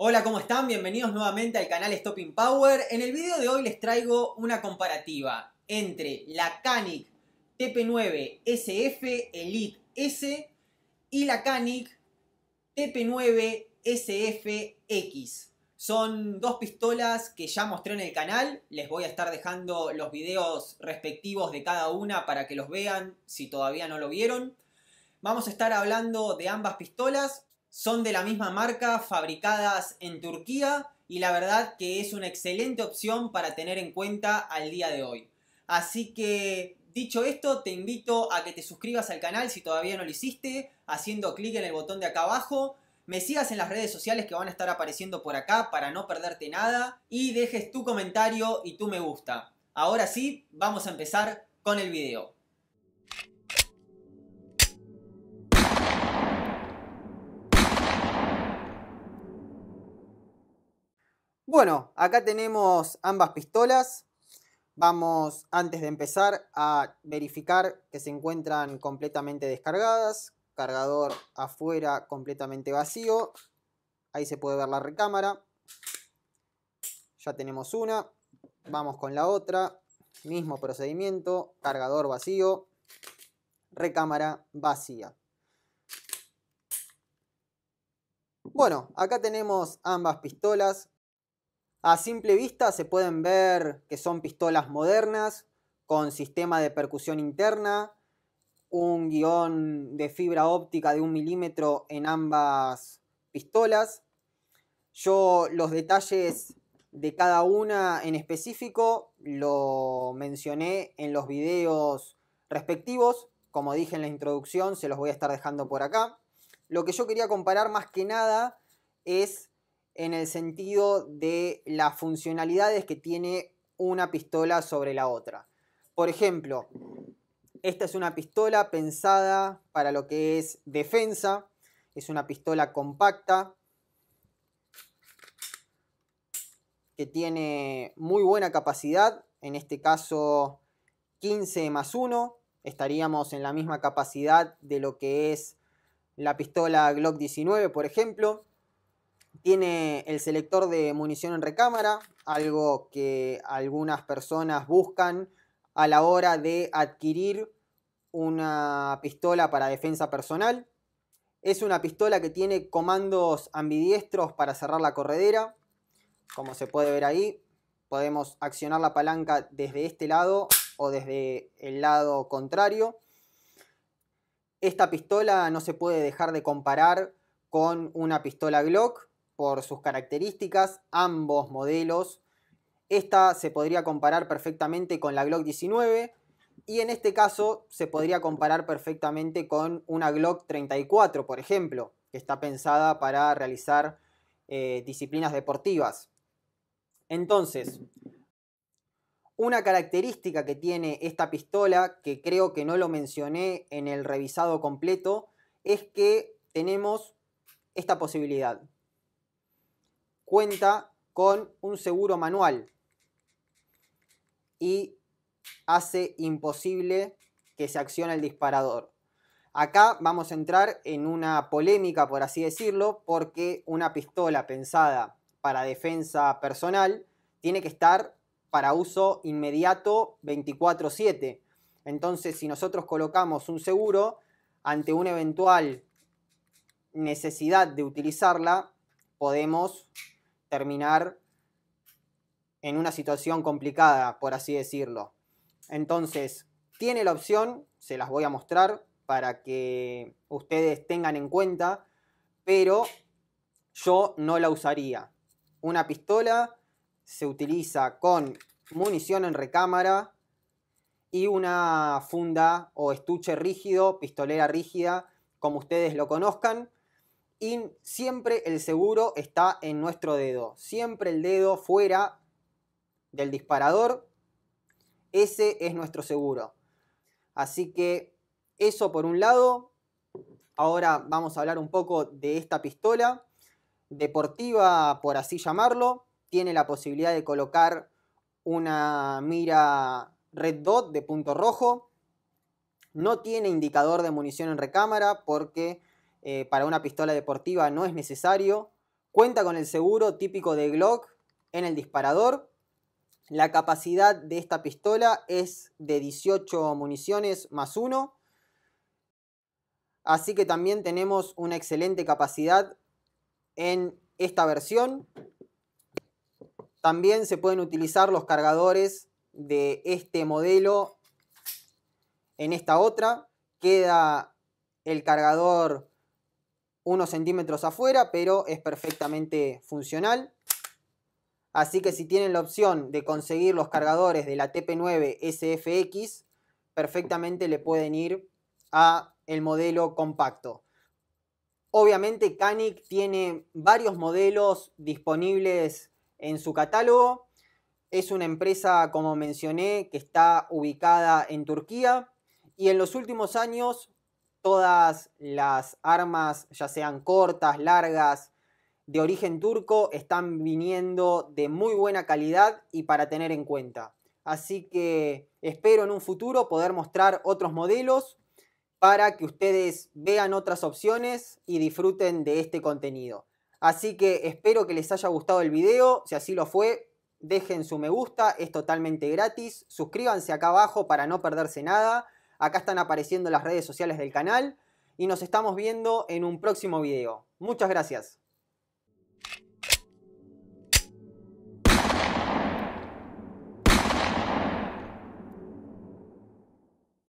Hola, ¿cómo están? Bienvenidos nuevamente al canal Stopping Power. En el video de hoy les traigo una comparativa entre la Canic TP9 SF Elite S y la Canic TP9 sf X. Son dos pistolas que ya mostré en el canal, les voy a estar dejando los videos respectivos de cada una para que los vean si todavía no lo vieron. Vamos a estar hablando de ambas pistolas, son de la misma marca, fabricadas en Turquía y la verdad que es una excelente opción para tener en cuenta al día de hoy. Así que dicho esto, te invito a que te suscribas al canal si todavía no lo hiciste, haciendo clic en el botón de acá abajo. Me sigas en las redes sociales que van a estar apareciendo por acá para no perderte nada y dejes tu comentario y tu me gusta. Ahora sí, vamos a empezar con el video. Bueno, acá tenemos ambas pistolas. Vamos, antes de empezar, a verificar que se encuentran completamente descargadas. Cargador afuera completamente vacío. Ahí se puede ver la recámara. Ya tenemos una. Vamos con la otra. Mismo procedimiento. Cargador vacío. Recámara vacía. Bueno, acá tenemos ambas pistolas a simple vista se pueden ver que son pistolas modernas, con sistema de percusión interna, un guión de fibra óptica de un milímetro en ambas pistolas. Yo los detalles de cada una en específico lo mencioné en los videos respectivos. Como dije en la introducción, se los voy a estar dejando por acá. Lo que yo quería comparar más que nada es en el sentido de las funcionalidades que tiene una pistola sobre la otra. Por ejemplo, esta es una pistola pensada para lo que es defensa, es una pistola compacta que tiene muy buena capacidad, en este caso 15 más 1, estaríamos en la misma capacidad de lo que es la pistola Glock 19, por ejemplo. Tiene el selector de munición en recámara, algo que algunas personas buscan a la hora de adquirir una pistola para defensa personal. Es una pistola que tiene comandos ambidiestros para cerrar la corredera. Como se puede ver ahí, podemos accionar la palanca desde este lado o desde el lado contrario. Esta pistola no se puede dejar de comparar con una pistola Glock por sus características, ambos modelos. Esta se podría comparar perfectamente con la Glock 19 y en este caso se podría comparar perfectamente con una Glock 34, por ejemplo, que está pensada para realizar eh, disciplinas deportivas. Entonces, una característica que tiene esta pistola, que creo que no lo mencioné en el revisado completo, es que tenemos esta posibilidad cuenta con un seguro manual y hace imposible que se accione el disparador. Acá vamos a entrar en una polémica, por así decirlo, porque una pistola pensada para defensa personal tiene que estar para uso inmediato 24/7. Entonces, si nosotros colocamos un seguro ante una eventual necesidad de utilizarla, podemos terminar en una situación complicada, por así decirlo. Entonces, tiene la opción, se las voy a mostrar para que ustedes tengan en cuenta, pero yo no la usaría. Una pistola se utiliza con munición en recámara y una funda o estuche rígido, pistolera rígida, como ustedes lo conozcan, y siempre el seguro está en nuestro dedo. Siempre el dedo fuera del disparador. Ese es nuestro seguro. Así que eso por un lado. Ahora vamos a hablar un poco de esta pistola. Deportiva, por así llamarlo. Tiene la posibilidad de colocar una mira red dot de punto rojo. No tiene indicador de munición en recámara porque eh, para una pistola deportiva no es necesario. Cuenta con el seguro típico de Glock en el disparador. La capacidad de esta pistola es de 18 municiones más 1. Así que también tenemos una excelente capacidad en esta versión. También se pueden utilizar los cargadores de este modelo en esta otra. Queda el cargador unos centímetros afuera, pero es perfectamente funcional. Así que si tienen la opción de conseguir los cargadores de la TP9 SFX, perfectamente le pueden ir a el modelo compacto. Obviamente Canic tiene varios modelos disponibles en su catálogo. Es una empresa, como mencioné, que está ubicada en Turquía y en los últimos años todas las armas, ya sean cortas, largas, de origen turco, están viniendo de muy buena calidad y para tener en cuenta. Así que espero en un futuro poder mostrar otros modelos para que ustedes vean otras opciones y disfruten de este contenido. Así que espero que les haya gustado el video, si así lo fue, dejen su me gusta, es totalmente gratis, suscríbanse acá abajo para no perderse nada Acá están apareciendo las redes sociales del canal y nos estamos viendo en un próximo video. Muchas gracias.